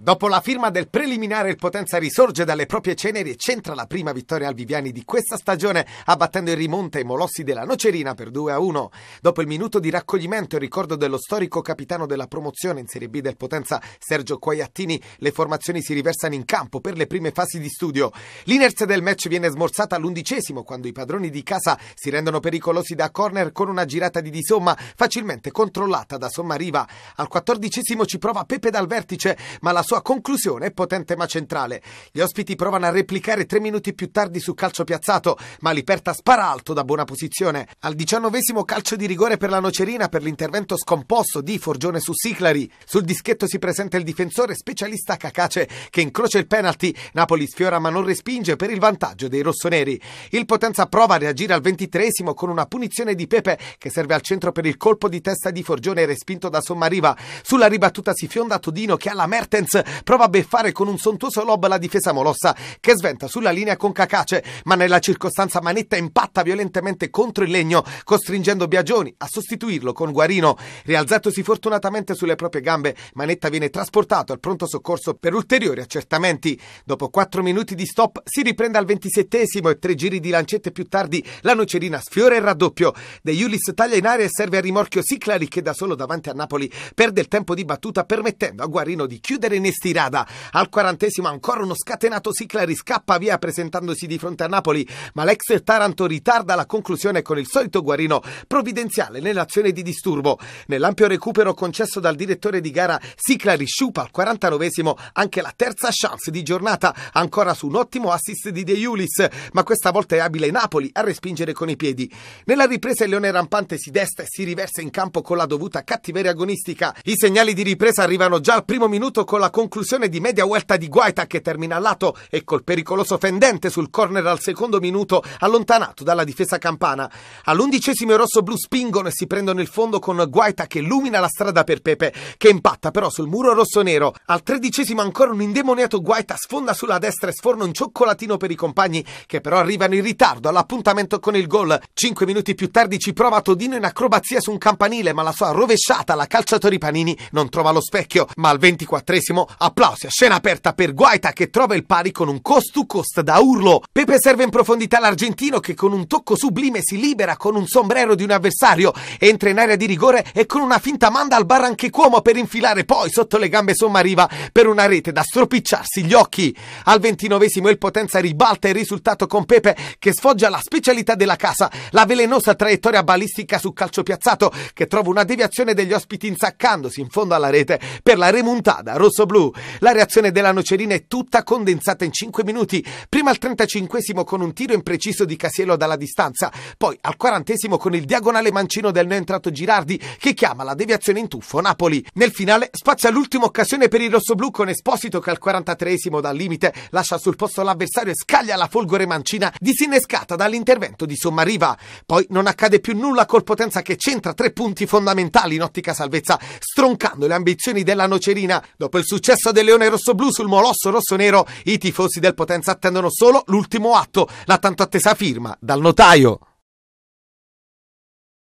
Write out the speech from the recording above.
Dopo la firma del preliminare, il Potenza risorge dalle proprie ceneri e centra la prima vittoria al Viviani di questa stagione, abbattendo il rimonte ai molossi della Nocerina per 2-1. Dopo il minuto di raccoglimento e ricordo dello storico capitano della promozione in Serie B del Potenza, Sergio Quaiattini, le formazioni si riversano in campo per le prime fasi di studio. L'inerzia del match viene smorzata all'undicesimo quando i padroni di casa si rendono pericolosi da corner con una girata di disomma facilmente controllata da Sommariva. Al quattordicesimo ci prova Pepe dal vertice, ma la sua conclusione potente ma centrale. Gli ospiti provano a replicare tre minuti più tardi su calcio piazzato, ma Liperta spara alto da buona posizione. Al diciannovesimo calcio di rigore per la Nocerina per l'intervento scomposto di Forgione su Siclari. Sul dischetto si presenta il difensore specialista Cacace che incrocia il penalty. Napoli sfiora ma non respinge per il vantaggio dei rossoneri. Il Potenza prova a reagire al ventitreesimo con una punizione di Pepe che serve al centro per il colpo di testa di Forgione respinto da Sommariva. Sulla ribattuta si fionda Todino che alla Mertens prova a beffare con un sontuoso lob la difesa molossa che sventa sulla linea con Cacace, ma nella circostanza Manetta impatta violentemente contro il legno, costringendo Biagioni a sostituirlo con Guarino. Rialzatosi fortunatamente sulle proprie gambe, Manetta viene trasportato al pronto soccorso per ulteriori accertamenti. Dopo 4 minuti di stop si riprende al 27esimo e tre giri di lancette più tardi la nocerina sfiora il raddoppio. De Iulis taglia in aria e serve a rimorchio Siclari che da solo davanti a Napoli perde il tempo di battuta permettendo a Guarino di chiudere in Stirada. Al quarantesimo ancora uno scatenato Siclari scappa via presentandosi di fronte a Napoli, ma l'ex Taranto ritarda la conclusione con il solito guarino provvidenziale nell'azione di disturbo. Nell'ampio recupero concesso dal direttore di gara, Siclari sciupa al 49esimo anche la terza chance di giornata, ancora su un ottimo assist di De Iulis, ma questa volta è abile Napoli a respingere con i piedi. Nella ripresa il leone rampante si desta e si riversa in campo con la dovuta cattiveria agonistica. I segnali di ripresa arrivano già al primo minuto con la conclusione di media vuelta di Guaita che termina a lato e col pericoloso fendente sul corner al secondo minuto allontanato dalla difesa campana. All'undicesimo i rosso-blu spingono e si prendono il fondo con Guaita che illumina la strada per Pepe che impatta però sul muro rosso-nero. Al tredicesimo ancora un indemoniato Guaita sfonda sulla destra e sforna un cioccolatino per i compagni che però arrivano in ritardo all'appuntamento con il gol. Cinque minuti più tardi ci prova Todino in acrobazia su un campanile ma la sua rovesciata alla calciatori Panini non trova lo specchio ma al ventiquattresimo applausi a scena aperta per Guaita che trova il pari con un cost to cost da urlo. Pepe serve in profondità l'argentino che con un tocco sublime si libera con un sombrero di un avversario, entra in area di rigore e con una finta manda al barranche Cuomo per infilare poi sotto le gambe sommariva per una rete da stropicciarsi gli occhi. Al ventinovesimo il Potenza ribalta il risultato con Pepe che sfoggia la specialità della casa, la velenosa traiettoria balistica su calcio piazzato che trova una deviazione degli ospiti insaccandosi in fondo alla rete per la remontata rosso blu. La reazione della nocerina è tutta condensata in 5 minuti, prima al 35 con un tiro impreciso di Casiello dalla distanza, poi al 40 con il diagonale mancino del neoentrato Girardi che chiama la deviazione in tuffo Napoli. Nel finale spazia l'ultima occasione per il rossoblù con Esposito che al 43 dal limite lascia sul posto l'avversario e scaglia la folgore mancina disinnescata dall'intervento di Sommariva. Poi non accade più nulla col Potenza che centra tre punti fondamentali in ottica salvezza, stroncando le ambizioni della nocerina. Dopo il successo successo del Leone Rosso-Blu sul Molosso Rosso-Nero, i tifosi del Potenza attendono solo l'ultimo atto, la tanto attesa firma dal notaio.